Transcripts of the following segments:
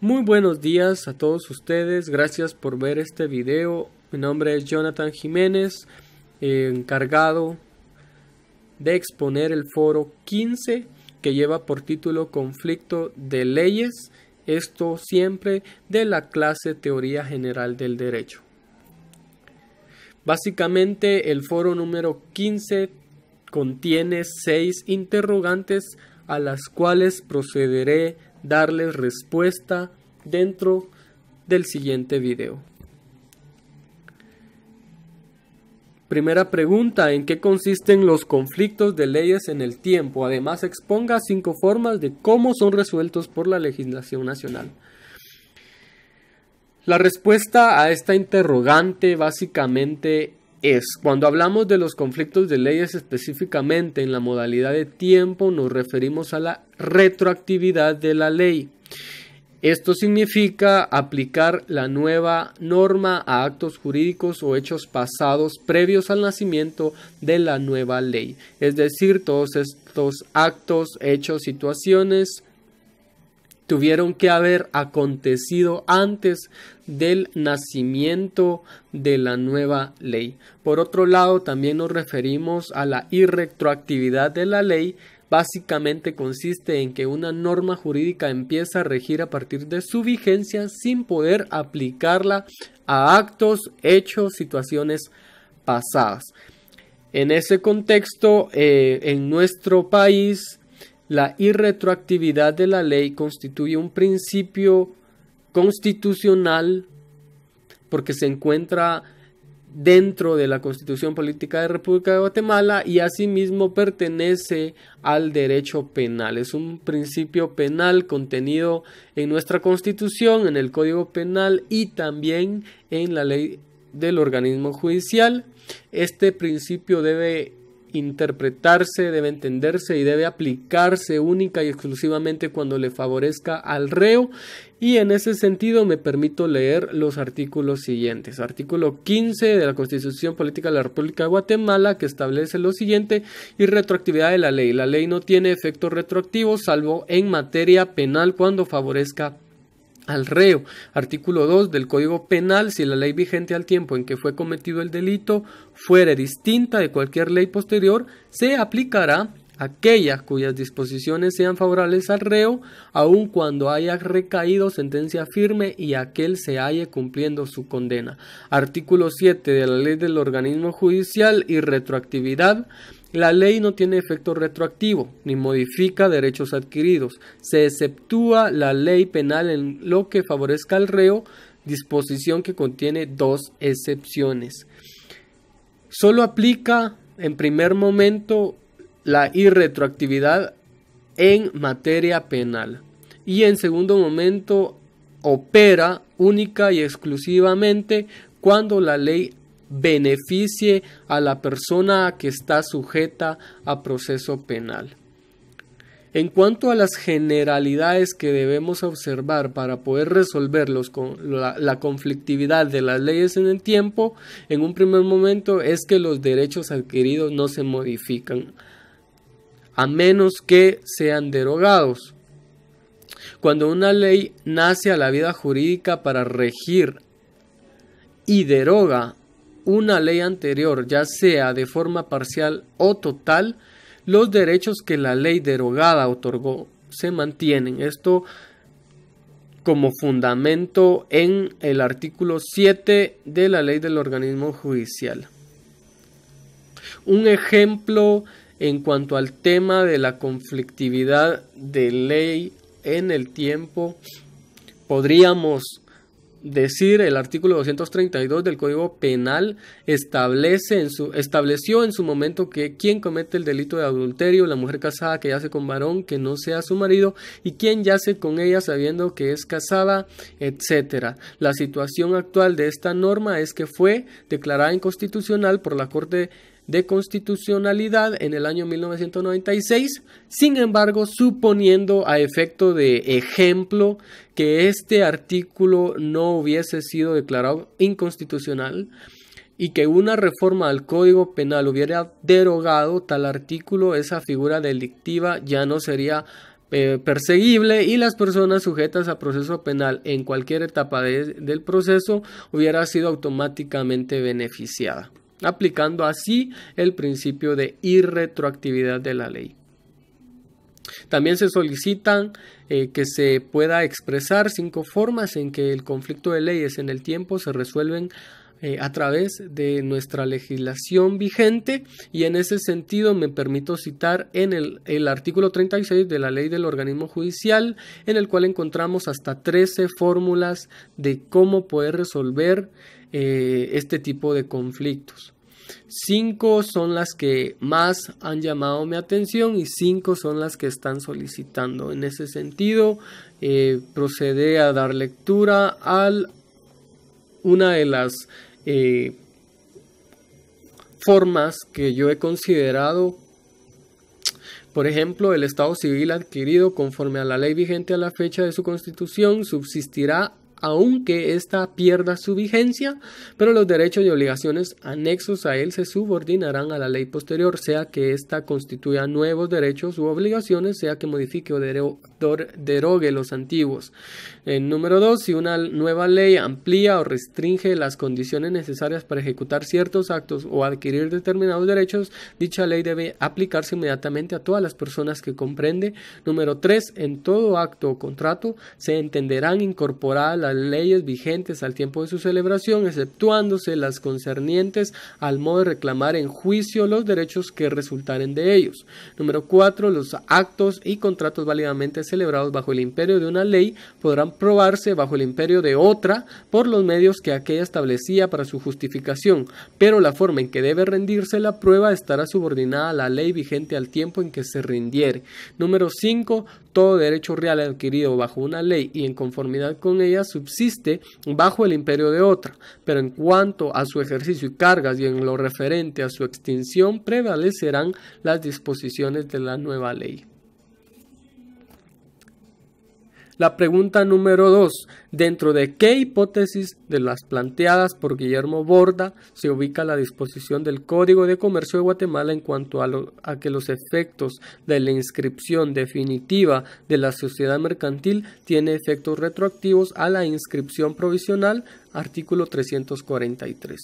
Muy buenos días a todos ustedes, gracias por ver este video. Mi nombre es Jonathan Jiménez, encargado de exponer el foro 15 que lleva por título Conflicto de Leyes, esto siempre de la clase Teoría General del Derecho. Básicamente el foro número 15 contiene seis interrogantes a las cuales procederé darles respuesta dentro del siguiente video. Primera pregunta, ¿en qué consisten los conflictos de leyes en el tiempo? Además, exponga cinco formas de cómo son resueltos por la legislación nacional. La respuesta a esta interrogante básicamente es, cuando hablamos de los conflictos de leyes específicamente en la modalidad de tiempo, nos referimos a la retroactividad de la ley. Esto significa aplicar la nueva norma a actos jurídicos o hechos pasados previos al nacimiento de la nueva ley, es decir, todos estos actos, hechos, situaciones tuvieron que haber acontecido antes del nacimiento de la nueva ley. Por otro lado, también nos referimos a la irretroactividad de la ley. Básicamente consiste en que una norma jurídica empieza a regir a partir de su vigencia sin poder aplicarla a actos, hechos, situaciones pasadas. En ese contexto, eh, en nuestro país la irretroactividad de la ley constituye un principio constitucional porque se encuentra dentro de la Constitución Política de República de Guatemala y asimismo pertenece al derecho penal. Es un principio penal contenido en nuestra Constitución, en el Código Penal y también en la ley del organismo judicial. Este principio debe interpretarse, debe entenderse y debe aplicarse única y exclusivamente cuando le favorezca al reo y en ese sentido me permito leer los artículos siguientes. Artículo 15 de la Constitución Política de la República de Guatemala que establece lo siguiente y retroactividad de la ley. La ley no tiene efecto retroactivo salvo en materia penal cuando favorezca al reo. Artículo 2 del Código Penal, si la ley vigente al tiempo en que fue cometido el delito fuere distinta de cualquier ley posterior, se aplicará aquellas cuyas disposiciones sean favorables al reo, aun cuando haya recaído sentencia firme y aquel se halle cumpliendo su condena. Artículo 7 de la Ley del Organismo Judicial y Retroactividad. La ley no tiene efecto retroactivo ni modifica derechos adquiridos. Se exceptúa la ley penal en lo que favorezca al reo, disposición que contiene dos excepciones. Solo aplica en primer momento la irretroactividad en materia penal y en segundo momento opera única y exclusivamente cuando la ley beneficie a la persona que está sujeta a proceso penal. En cuanto a las generalidades que debemos observar para poder resolver la, conflictividad de las leyes en el tiempo, en un primer momento es que los derechos adquiridos no se modifican, a menos que sean derogados. Cuando una ley nace a la vida jurídica para regir y deroga una ley anterior, ya sea de forma parcial o total, los derechos que la ley derogada otorgó se mantienen. Esto como fundamento en el artículo 7 de la ley del organismo judicial. Un ejemplo en cuanto al tema de la conflictividad de ley en el tiempo, podríamos decir el artículo 232 del Código Penal establece en su, estableció en su momento que quien comete el delito de adulterio, la mujer casada que yace con varón que no sea su marido y quien yace con ella sabiendo que es casada, etcétera La situación actual de esta norma es que fue declarada inconstitucional por la Corte de constitucionalidad en el año 1996, sin embargo, suponiendo a efecto de ejemplo que este artículo no hubiese sido declarado inconstitucional, y que una reforma al Código Penal hubiera derogado tal artículo, esa figura delictiva ya no sería eh, perseguible y las personas sujetas a proceso penal en cualquier etapa del proceso hubiera sido automáticamente beneficiada aplicando así el principio de irretroactividad de la ley. También se solicitan eh, que se pueda expresar cinco formas en que el conflicto de leyes en el tiempo se resuelven eh, a través de nuestra legislación vigente y en ese sentido me permito citar en el, artículo 36 de la ley del organismo judicial en el cual encontramos hasta 13 fórmulas de cómo poder resolver eh, este tipo de conflictos. Cinco son las que más han llamado mi atención y cinco son las que están solicitando. En ese sentido, eh, procede a dar lectura a una de las eh, formas que yo he considerado, por ejemplo, el Estado civil adquirido conforme a la ley vigente a la fecha de su constitución subsistirá aunque ésta pierda su vigencia, pero los derechos y obligaciones anexos a él se subordinarán a la ley posterior, sea que ésta constituya nuevos derechos u obligaciones, sea que modifique o derogue los antiguos. En número 2, si una nueva ley amplía o restringe las condiciones necesarias para ejecutar ciertos actos o adquirir determinados derechos, dicha ley debe aplicarse inmediatamente a todas las personas que comprende. Número 3, en todo acto o contrato se entenderán incorporadas leyes vigentes al tiempo de su celebración, exceptuándose las concernientes al modo de reclamar en juicio los derechos que resultaren de ellos. Número 4. Los actos y contratos válidamente celebrados bajo el imperio de una ley podrán probarse bajo el imperio de otra por los medios que aquella establecía para su justificación, pero la forma en que debe rendirse la prueba estará subordinada a la ley vigente al tiempo en que se rindiere. Número 5 todo derecho real adquirido bajo una ley y en conformidad con ella subsiste bajo el imperio de otra, pero en cuanto a su ejercicio y cargas y en lo referente a su extinción prevalecerán las disposiciones de la nueva ley. La pregunta número dos, ¿Dentro de qué hipótesis de las planteadas por Guillermo Borda se ubica la disposición del Código de Comercio de Guatemala en cuanto a, a que los efectos de la inscripción definitiva de la sociedad mercantil tiene efectos retroactivos a la inscripción provisional? Artículo 343.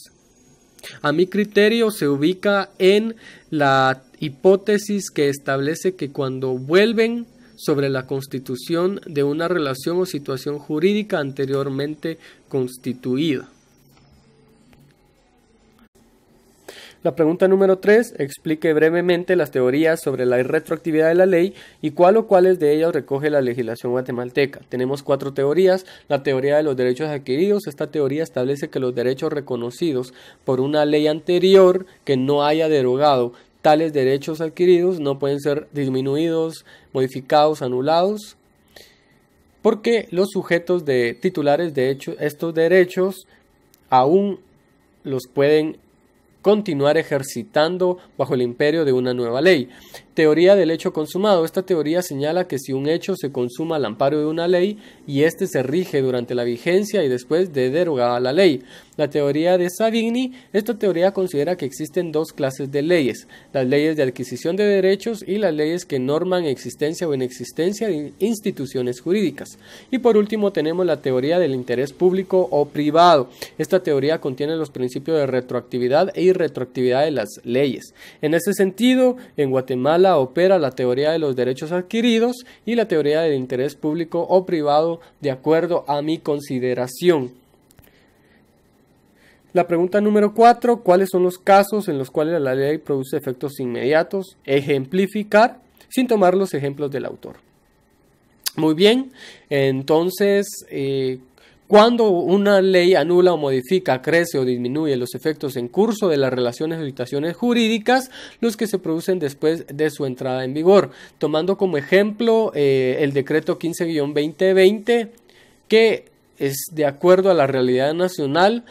A mi criterio se ubica en la hipótesis que establece que cuando vuelven sobre la constitución de una relación o situación jurídica anteriormente constituida. La pregunta número 3 explique brevemente las teorías sobre la irretroactividad de la ley y cuál o cuáles de ellas recoge la legislación guatemalteca. Tenemos cuatro teorías. La teoría de los derechos adquiridos. Esta teoría establece que los derechos reconocidos por una ley anterior que no haya derogado Tales derechos adquiridos no pueden ser disminuidos, modificados, anulados, porque los sujetos de titulares de estos derechos aún los pueden continuar ejercitando bajo el imperio de una nueva ley. Teoría del hecho consumado. Esta teoría señala que si un hecho se consuma al amparo de una ley y éste se rige durante la vigencia y después de derogada la ley. La teoría de Savigny. Esta teoría considera que existen dos clases de leyes, las leyes de adquisición de derechos y las leyes que norman existencia o inexistencia de instituciones jurídicas. Y por último tenemos la teoría del interés público o privado. Esta teoría contiene los principios de retroactividad e irretroactividad de las leyes. En ese sentido, en Guatemala opera la teoría de los derechos adquiridos y la teoría del interés público o privado de acuerdo a mi consideración. La pregunta número 4, ¿cuáles son los casos en los cuales la ley produce efectos inmediatos? Ejemplificar sin tomar los ejemplos del autor. Muy bien, entonces, eh, cuando una ley anula o modifica, crece o disminuye los efectos en curso de las relaciones o situaciones jurídicas, los que se producen después de su entrada en vigor. Tomando como ejemplo eh, el decreto 15-2020, que es de acuerdo a la realidad nacional,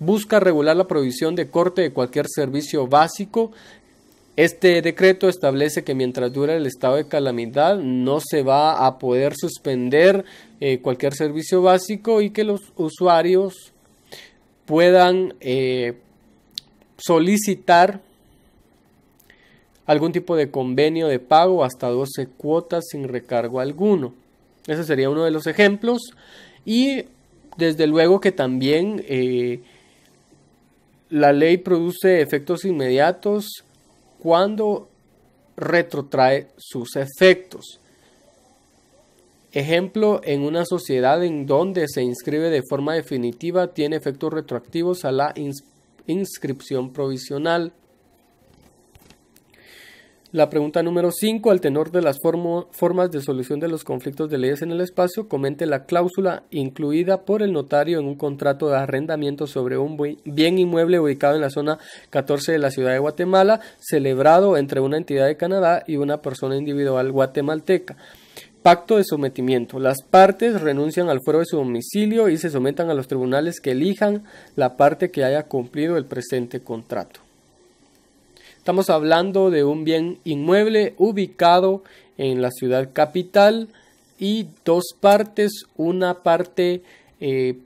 busca regular la provisión de corte de cualquier servicio básico este decreto establece que mientras dura el estado de calamidad no se va a poder suspender eh, cualquier servicio básico y que los usuarios puedan eh, solicitar algún tipo de convenio de pago hasta 12 cuotas sin recargo alguno. Ese sería uno de los ejemplos. Y desde luego que también eh, la ley produce efectos inmediatos cuando retrotrae sus efectos. Ejemplo, en una sociedad en donde se inscribe de forma definitiva tiene efectos retroactivos a la inscripción provisional. La pregunta número 5, al tenor de las formas de solución de los conflictos de leyes en el espacio, comente la cláusula incluida por el notario en un contrato de arrendamiento sobre un bien inmueble ubicado en la zona 14 de la ciudad de Guatemala, celebrado entre una entidad de Canadá y una persona individual guatemalteca. Pacto de sometimiento. Las partes renuncian al fuero de su domicilio y se sometan a los tribunales que elijan la parte que haya cumplido el presente contrato. Estamos hablando de un bien inmueble ubicado en la ciudad capital y dos partes, una parte... Eh,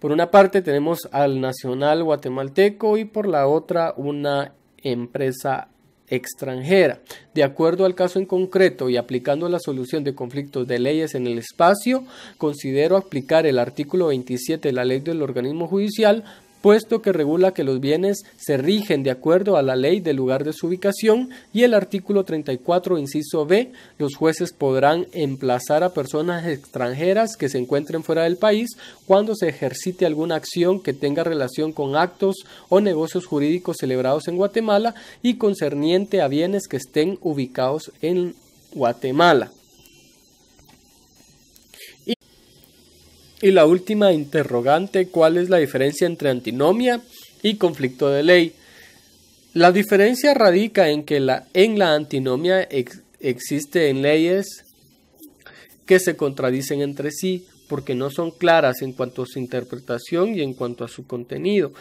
por una parte tenemos al Nacional Guatemalteco y por la otra una empresa extranjera. De acuerdo al caso en concreto y aplicando la solución de conflictos de leyes en el espacio, considero aplicar el artículo 27 de la ley del organismo judicial puesto que regula que los bienes se rigen de acuerdo a la ley del lugar de su ubicación y el artículo 34, inciso B, los jueces podrán emplazar a personas extranjeras que se encuentren fuera del país cuando se ejercite alguna acción que tenga relación con actos o negocios jurídicos celebrados en Guatemala y concerniente a bienes que estén ubicados en Guatemala. Y la última interrogante, ¿cuál es la diferencia entre antinomia y conflicto de ley? La diferencia radica en que la, en la antinomia existe en leyes que se contradicen entre sí porque no son claras en cuanto a su interpretación y en cuanto a su contenido.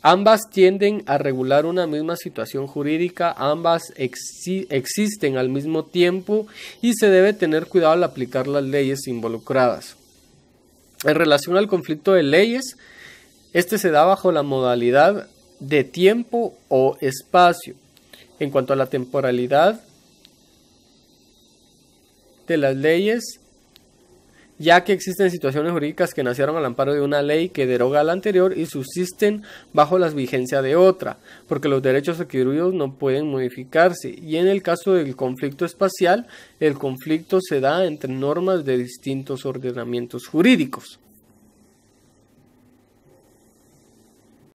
Ambas tienden a regular una misma situación jurídica, ambas existen al mismo tiempo y se debe tener cuidado al aplicar las leyes involucradas. En relación al conflicto de leyes, este se da bajo la modalidad de tiempo o espacio. En cuanto a la temporalidad de las leyes, ya que existen situaciones jurídicas que nacieron al amparo de una ley que deroga la anterior y subsisten bajo la vigencia de otra, porque los derechos adquiridos no pueden modificarse, y en el caso del conflicto espacial, el conflicto se da entre normas de distintos ordenamientos jurídicos.